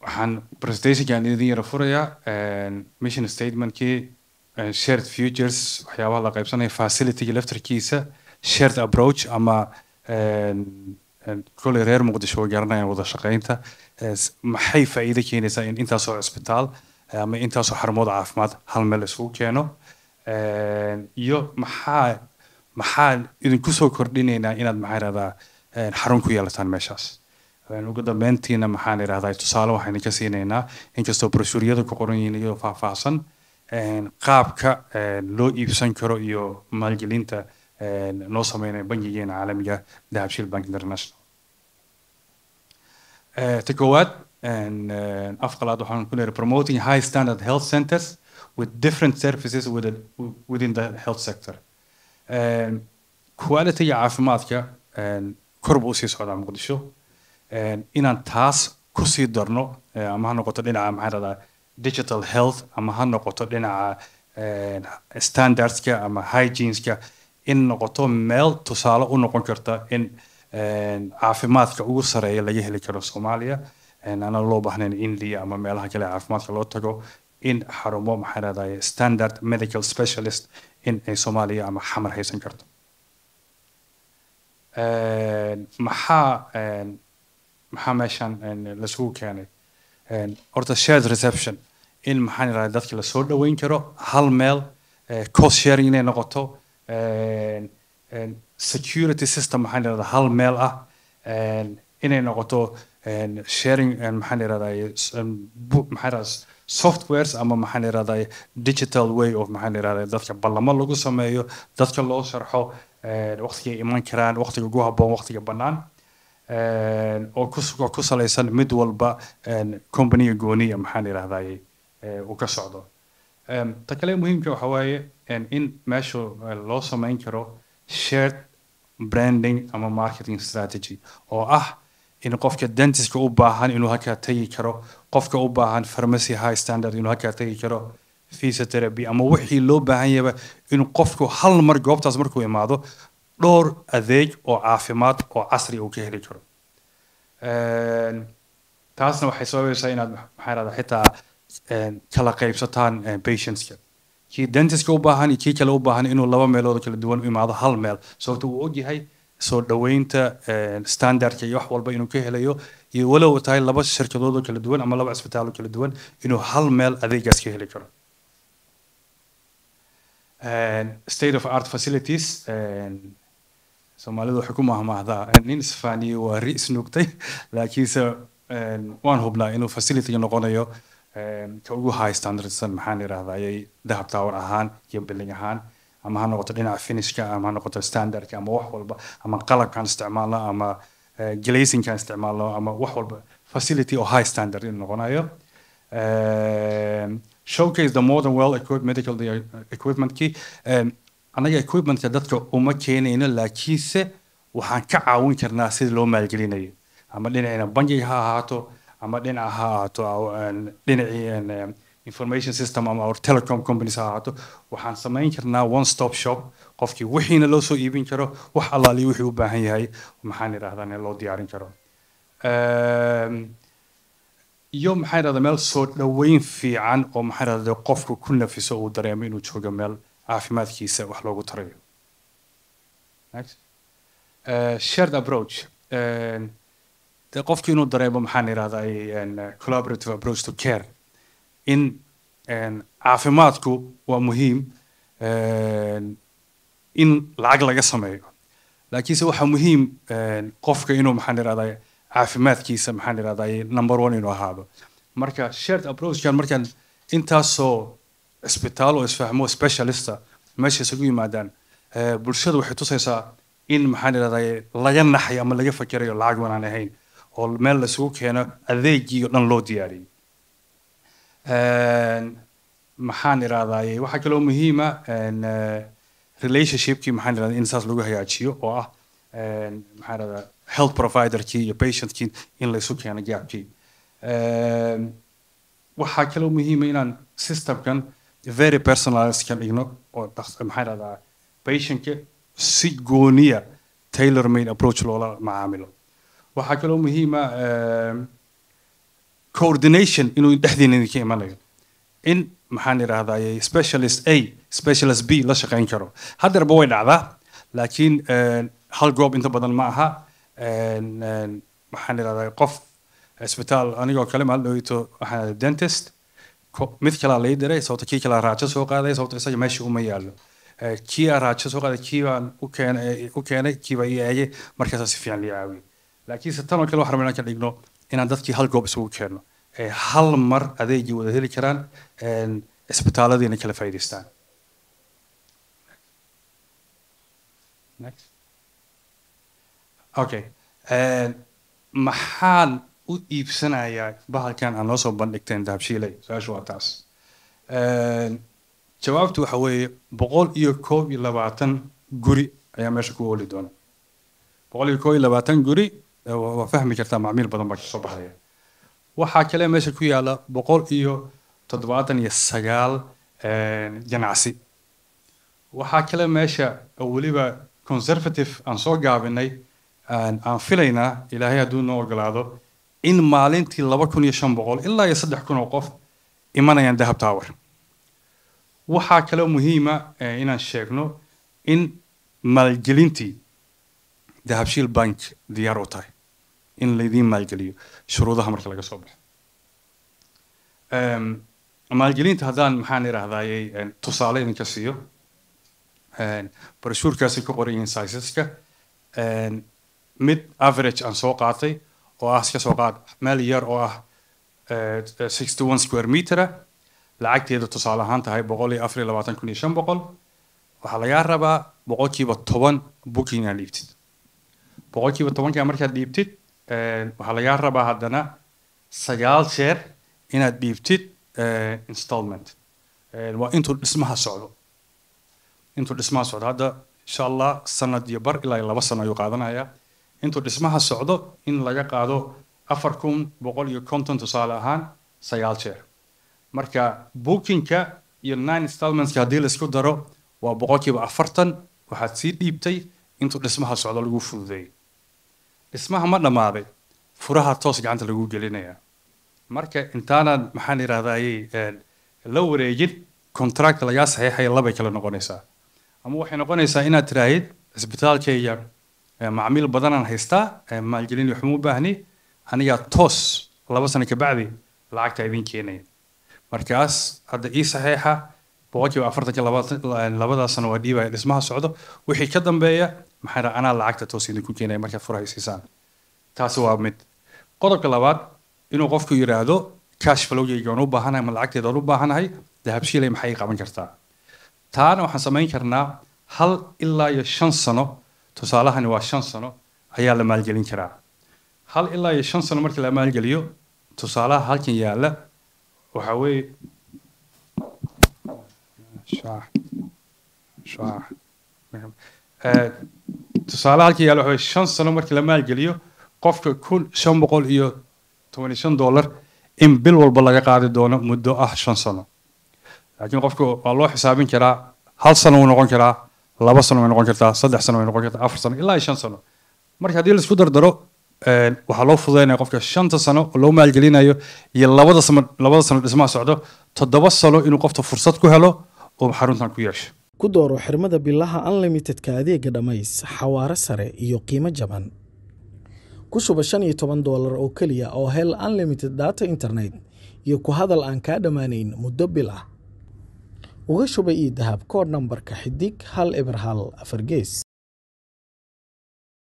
waxaan presentationkan idin yara furayaa mission statementkii shared futures waxyaabaha la qaybsanaya facilityga laftarkiisa shared approach ama kolley reer muqdisho way garanayaan wada shaqaynta maxay faa'iido keenaysaa in intaasoo cisbitaal ama intaasoo xarumood caafimaad hal meel isugu keeno iyo maxaa maxaan idinku soo kordhinaynaa inaad maxaa irahdaa xarun ku yeelataan meeshaas ugu dambeyntiina maxaan idhahdaa tusaale waxaynu ka siinaynaa inkastoo brosuuryadu ku qoran yihiin iyadoo faahfaahsan qaabka loo iibsan karo iyo maalgelinta noo sameynaya bangigeena caalamiga dahabshil bank international eh, ta koowaad eh, afqalaad waxaan ku leeyahay promoting high standard health centers with different services within the health sector quality caafimaadka kor buu usii socdaa muqdisho Eh, inaan taas kusii darno eh, ama ha noqoto dhinaca maxaan radaa digital health ama ha noqoto dhinaca eh, standardska ama hygieneska in noqoto meel tusaale u noqon karta in caafimaadka ugu sareeya laga heli karo soomaaliya aanan loo baahnayn india ama meelaha kale caafimaadka loo tago in xarumo maxaan radaa standard medical specialist in ay soomaaliya ama xamar haysan karto maxaa maxaa meeshaan laisugu keenay horta shared reception in maxaan yidhahdaa dadki lasoo dhoweyn karo hal meel eh, cost sharing inay noqoto security system maxaan yidhahdaa hal meel ah inay noqoto sharing maxaan eh, yidhahdaa softwares ama maxaan yidhahdaa eh, digital way of maxaan yidhahdaa dadka ballamo lagu sameeyo dadka loo sharxo waqtigay iman karaan waqtiga ugu habboon waqtiga bannaan oo ku salaysan mid walba companiga gooniya maxaan idhahdaye uu ka socdo ta kale muhiimka waxa waaye in meeshu loo samayn karo shared branding ama marketing strategy oo ah in qofka dentiska u baahan inuu halkaa tegi karo qofka u baahan pharmacy high standard inuu halkaa tegi karo physiotherapy ama wixii loo baahan yaba in qofku hal mar goobtaas markuu imaado dhowr adeeg oo caafimaad oo casri uu ka heli karo taasna waxay sababeysaa inaad maxaa irahdaa xitaa kala qaybsataan patientska kii dentiska u baahan iyo kii kale u baahan inuu laba meelood kala duwan u imaado hal meel sababto uu ogyahay soo dhoweynta standardka iyo wax walba inuu ka helayo iyo walow tahay laba shirkadood oo kala duwan ama laba cisbitaal oo kala duwan inuu hal meel adeegaas ka heli karo state of art facilities soomaalidu waxay ku mahmaahdaa eh, nin isfaaniye waa ri isnuugtay laakiinse eh, waan hubnaa inuu facility noqonayo eh, ka ugu high standardsan maxaan idhahdaa ayay dahab tower ahaan iyo billing ahaan ama ha noqoto dhinaca finishka ama ha noqoto standardka ama wax walba ama qalabkaan isticmaalno ama glazingkaan isticmaalno ama wax walba facility oo high standard inuu noqonayo showcase the modern well equipped medical equipmentkii annaga equipmentka dadka uma keenayno laakiinse waxaan ka caawin karnaa sida loo maalgelinayo ama dhinacina bangiga ha ahaato ama dhinac ha ahaato dhinacii information system ama our telecom companies ha ahaato waxaan samayn karnaa one stop shop qofkii wixiina loo soo iibin karo wax allaaliyo wixii u baahan yahay maxaan idhahdaa in loo diyaarin karo iyo maxaan idhahdaa meel soo dhoweyn fiican oo maxaan idhahdaa qofku ku nafiso uu dareemo inuu joogo meel caafimaadkiisa wax loogu tarayo uh, shared approach uh, de qofki inuu dareemo maxaan irahdaa uh, collaborative approach to care in caafimaadku waa muhiim in lacag laga sameeyo laakiinse waxaa muhiim qofka inuu maxaan irahdaa caafimaadkiisa maxaan irahdaa number one inuu ahaado marka shared approachkan markaan intaasoo isbitaal oo isfahmo specialista meesha isugu yimaadaan eh, bulshadu waxay tusaysaa in maxaan idhahdaye laga naxay ama laga fakerayo lacag wanaan ahayn oo meel la keeno adeegii oo dhan loo diyaariyey eh, maxaan idhahdaye waxaa kaloo muhiima eh, relationshipkii maxaan idhahda in saas lagu hagaajiyo oo ah maxaan idhahdaa health providerkii iyo patientkii in laysu keeno gaabkii waxaa kaloo muhiima inaan systemkan very personalized kan dhigno oo maxaa dhahdaa patientka si gooniya taylor made approach loola macaamilo waxaa kaloo muhiima ah, ehm, coordination inuu dhexdiina ka imanayo in maxaan idhahdaa specialist a specialist b la shaqayn karo haddeerba way dhacdaa laakiin ehm, hal goob inta badan ma aha ehm, maxaan idhahdaa qof isbitaal anigoo kale maaldhowito waxaan dentist mid kalaa lay diray sababto kii kalaa raajo soo qaaday sababto isaga meesha uma yaallo kii raajo soo qaaday kii baan u eh, keenay kii eh, i ii aayay markaasaa si fiican lii caawiyay laakiinse tan oo kale waxaan rabnaa ka dhigno inaan dadkii hal goob isugu keenno eh, hal mar adeegii wada heli karaan isbitaaladiina kala faa'iidaystaan okay maxaan u iibsanayaa bahalkan aan noosoo bandhigteen dahabshiiley su-aashu waa taas jawaabtu waxa weeye boqol iyo koob iyo labaatan guri ayaa meesha ku oli doona boqol iyo koob iyo labaatan guri waa fahmi kartaa macmiil badan baa kasoo baxaya waxaa kale meesha ku yaala boqol iyo toddobaatan iyo sagaal ganacsi waxaa kale meesha weliba conservative aan soo gaabinay aan filaynaa ilaahay hadduu noo ogolaado in maalintii laba kun iyo shan boqol ilaa iyo saddex kun oo qof imanayaan dahab tower waxaa kaloo muhiima eh, inaan sheegno in maalgelintii dahabshiil bank diyaar u tahay in laydiin maalgeliyo shuruudaha marka laga soo baxo ehm, maalgelinta haddaan maxaan idhahdaaye eh, tusaale idinka siiyo ehm, barashuurkaasi ku qoran yihiin sisiska ehm, mid average aan soo qaatay oo ah iska soo qaad meel yar oo ah øh, sixty one square metera lacagteedu tusaale ahaan tahay boqol iyo afar iyo labaatan kun iyo shan boqol waxaa lagaa rabaa boqolkiiba toban booking inaad dhiibtid boqolkiiba tobankaa markaad dhiibtid waxaa lagaa rabaa haddana sagaal jeer inaad dhiibtid installment waa intuu dhismaha socdo intuu dhismaha socdo hadda insha allah sanad iyo bar ilaa iyo laba sano ayuu qaadanayaa intuu dhismaha socdo in laga qaado afar kun boqol iyo konton tusaale ahaan sagaal jeer marka bookingka iyo nine instalmentska haddii laisku daro waa boqolkiiba afartan waxaad sii dhiibtay intuu dhismaha socdo lagu fududeeyey dhismaha ma dhammaaday furaha toos gacanta lagu gelinayaa marka intaanaad maxaan yidhahdayy la wareegin contract lagaa saxiixaya labay kale noqonaysaa ama waxay noqonaysaa inaad tiraahid cisbitaalkayga macmiil badanaan haystaa maalgelin waxma u baahni anigaa toos laba sano kabacdi lacagta idin keenaya markaas hadda ii saxeexa boqolkiiba afartanka labadaa sano waa dhiibaya dhismaha socdo wixii ka dambeeya maxaa dhaa anaa lacagta toos idinku keenaya markaad furaha isiisaan taasi waa mid qodobka labaad inuu qofku yidhaahdo cash flowgayga waan u baahanahay ma lacagteeda waan u baahanahay dahabshiilay maxay qaban kartaa taana waxaan samayn karnaa hal ilaa iyo shan sano tusaalahani waa shan sano ayaa la maalgelin karaa hal ilaa iyo shan sano markii la maalgeliyo tusaalaha halkan yaala waxa weeye tusaalaha halkan yaalla waxa weye shan sano markii la maalgeliyo qofka kun shan boqol iyo toban shan dollar in bil walba laga qaadi doono muddo ah shan sano laakiin qofka waa loo xisaabin karaa hal sano wuu noqon karaa laba sano way noqon kartaa saddex sano way noqon kartaa afar sano ilaa shan sano marka haddii laisku dardaro waxaa loo fududaynaya qofka shanta sano oo loo maalgelinayo iyo labada sano labada sano dhismaha socdo toddoba sano inuu qofta fursad ku helo oo xaruntan ku yeesho ku dooro xirmada bilaha unlimitedka adeega dhammays xawaaro sare iyo qiimo jaban ku shuba shan iyo toban doolar oo keliya oo hel unlimited data internet iyo ku hadal aan kaa dhammaanayn muddo bil ah uga shubay dahab koodh nambarka xidig hal eber hal afar gees